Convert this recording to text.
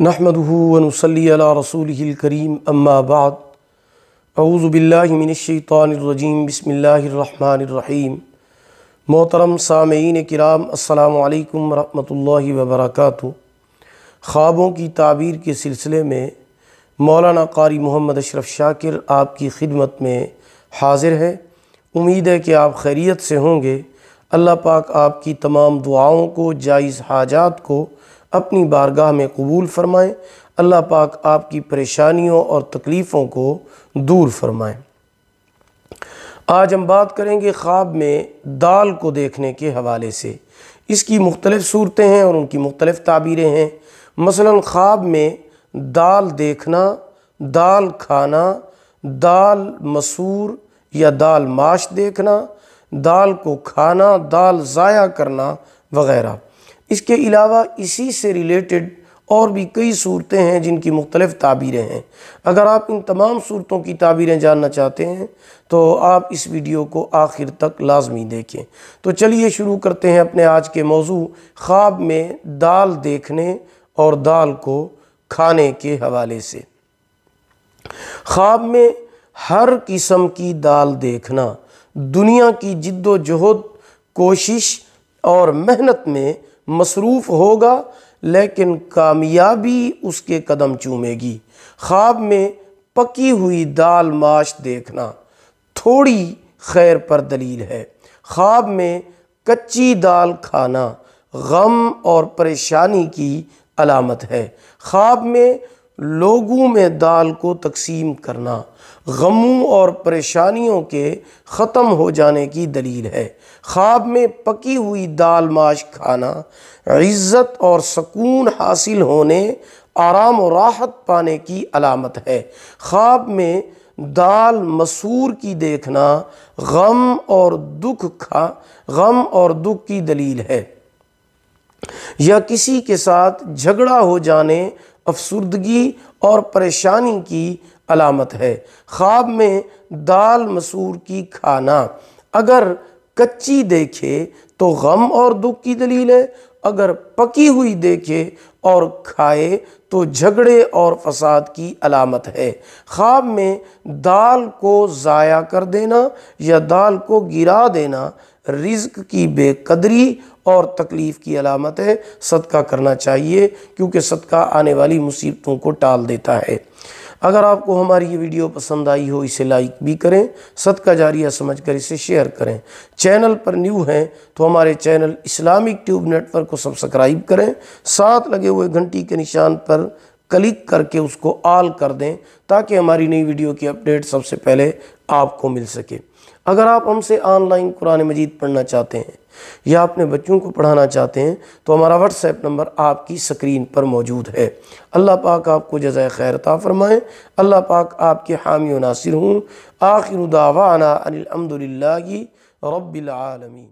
नहमदूनसली रसूलकरीम अम्माबाद अऊज़बिल्लिमिनशानरजीम बसमीम मोहतरम सामीन कराम अल्लाम वरहि वबरक ख्वाबों की ताबीर के सिलसिले में मौलाना कारी मोहम्मद अशरफ शाकिर आपकी खिदमत में हाजिर है उम्मीद है कि आप खैरियत से होंगे अल्लाह पाक आपकी तमाम दुआओं को जायज़ हाजात को अपनी बारगाह में कबूल फरमाएँ अल्लाह पाक आपकी परेशानियों और तकलीफ़ों को दूर फरमाएँ आज हम बात करेंगे ख्वाब में दाल को देखने के हवाले से इसकी मुख्तलिफ़ सूरतें हैं और उनकी मुख्तलिफ़ ताबीरें हैं मसलन ख्वाब में दाल देखना दाल खाना दाल मसूर या दाल माश देखना दाल को खाना दाल ज़ाया करना वगैरह इसके अलावा इसी से रिलेटेड और भी कई सूरतें हैं जिनकी मुख्तलिफ़ ताबीरें हैं अगर आप इन तमाम सूरतों की ताबीरें जानना चाहते हैं तो आप इस वीडियो को आखिर तक लाजमी देखें तो चलिए शुरू करते हैं अपने आज के मौजू ख्वाब में दाल देखने और दाल को खाने के हवाले से ख्वाब में हर किस्म की दाल देखना दुनिया की जिद्दोजहद कोशिश और मेहनत में मसरूफ़ होगा लेकिन कामयाबी उसके कदम चूमेगी ख्वाब में पकी हुई दाल माश देखना थोड़ी खैर पर दलील है ख्वाब में कच्ची दाल खाना गम और परेशानी की अलामत है ख्वाब में लोगों में दाल को तकसीम करना गमों और परेशानियों के ख़त्म हो जाने की दलील है ख्वाब में पकी हुई दाल माश खाना इज़्ज़त और सकून हासिल होने आराम और राहत पाने की अलामत है ख्वाब में दाल मसूर की देखना गम और दुख खा गम और दुख की दलील है या किसी के साथ झगड़ा हो जाने अफसरदगी और परेशानी की अलामत है ख्वाब में दाल मसूर की खाना अगर कच्ची देखे तो गम और दुख की दलील है अगर पकी हुई देखे और खाए तो झगड़े और फसाद की अलामत है ख्वाब में दाल को ज़ाया कर देना या दाल को गिरा देना रिज्क की बेकदरी और तकलीफ़ की अलामतें सदका करना चाहिए क्योंकि सदका आने वाली मुसीबतों को टाल देता है अगर आपको हमारी ये वीडियो पसंद आई हो इसे लाइक भी करें सदका जारिया समझ कर इसे शेयर करें चैनल पर न्यू हैं तो हमारे चैनल इस्लामिक ट्यूब नेटवर्क को सब्सक्राइब करें साथ लगे हुए घंटी के निशान पर क्लिक करके उसको ऑल कर दें ताकि हमारी नई वीडियो की अपडेट सबसे पहले आपको मिल सके अगर आप हमसे ऑनलाइन कुरान मजीद पढ़ना चाहते हैं या अपने बच्चों को पढ़ाना चाहते हैं तो हमारा व्हाट्सएप नंबर आपकी स्क्रीन पर मौजूद है अल्लाह पाक आपको जजाय खैरता फ़रमाएँ अल्लाह पाक आपके हामी नासिर हूँ आखिर दावाना अनिलहमदिल्ला रबालमीन